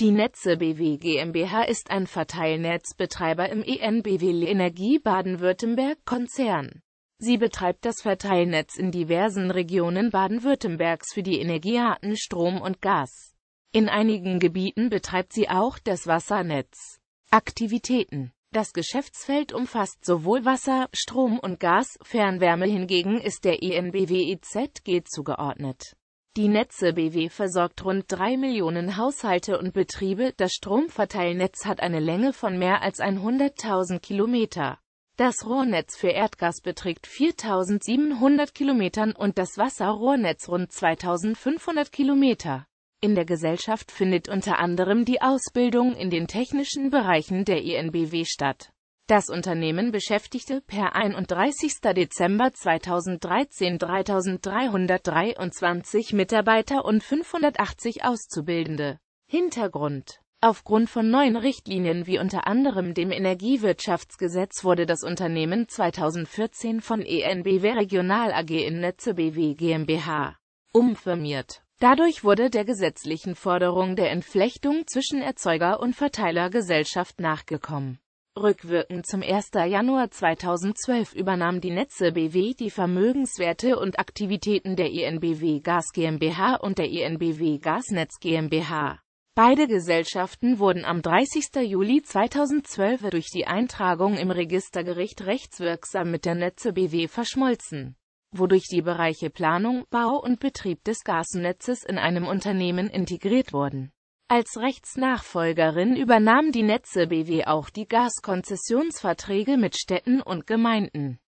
Die Netze BW GmbH ist ein Verteilnetzbetreiber im ENBW Energie Baden-Württemberg Konzern. Sie betreibt das Verteilnetz in diversen Regionen Baden-Württembergs für die Energiearten Strom und Gas. In einigen Gebieten betreibt sie auch das Wassernetz. Aktivitäten Das Geschäftsfeld umfasst sowohl Wasser, Strom und Gas, Fernwärme hingegen ist der ENBW EZG zugeordnet. Die Netze BW versorgt rund drei Millionen Haushalte und Betriebe, das Stromverteilnetz hat eine Länge von mehr als 100.000 Kilometer. Das Rohrnetz für Erdgas beträgt 4.700 Kilometern und das Wasserrohrnetz rund 2.500 Kilometer. In der Gesellschaft findet unter anderem die Ausbildung in den technischen Bereichen der INBW e statt. Das Unternehmen beschäftigte per 31. Dezember 2013 3.323 Mitarbeiter und 580 Auszubildende. Hintergrund Aufgrund von neuen Richtlinien wie unter anderem dem Energiewirtschaftsgesetz wurde das Unternehmen 2014 von ENBW Regional AG in Netze BW GmbH umfirmiert. Dadurch wurde der gesetzlichen Forderung der Entflechtung zwischen Erzeuger- und Verteilergesellschaft nachgekommen. Rückwirkend zum 1. Januar 2012 übernahm die Netze BW die Vermögenswerte und Aktivitäten der INBW e Gas GmbH und der INBW e Gasnetz GmbH. Beide Gesellschaften wurden am 30. Juli 2012 durch die Eintragung im Registergericht rechtswirksam mit der Netze BW verschmolzen, wodurch die Bereiche Planung, Bau und Betrieb des Gasnetzes in einem Unternehmen integriert wurden als Rechtsnachfolgerin übernahm die Netze BW auch die Gaskonzessionsverträge mit Städten und Gemeinden.